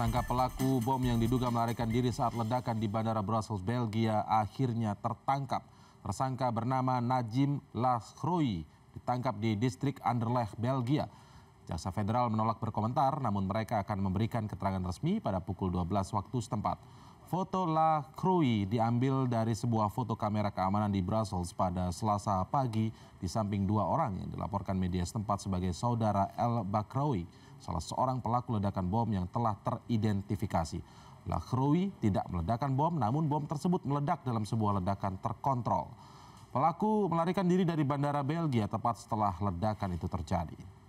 Tersangka pelaku bom yang diduga melarikan diri saat ledakan di Bandara Brussels, Belgia akhirnya tertangkap. Tersangka bernama Najim Lasroi ditangkap di distrik Anderlecht, Belgia. Jaksa Federal menolak berkomentar namun mereka akan memberikan keterangan resmi pada pukul 12 waktu setempat. Foto La Crui diambil dari sebuah foto kamera keamanan di Brussels pada Selasa pagi di samping dua orang yang dilaporkan media setempat sebagai saudara El Bakroi salah seorang pelaku ledakan bom yang telah teridentifikasi. Lakhrowi tidak meledakan bom, namun bom tersebut meledak dalam sebuah ledakan terkontrol. Pelaku melarikan diri dari bandara Belgia tepat setelah ledakan itu terjadi.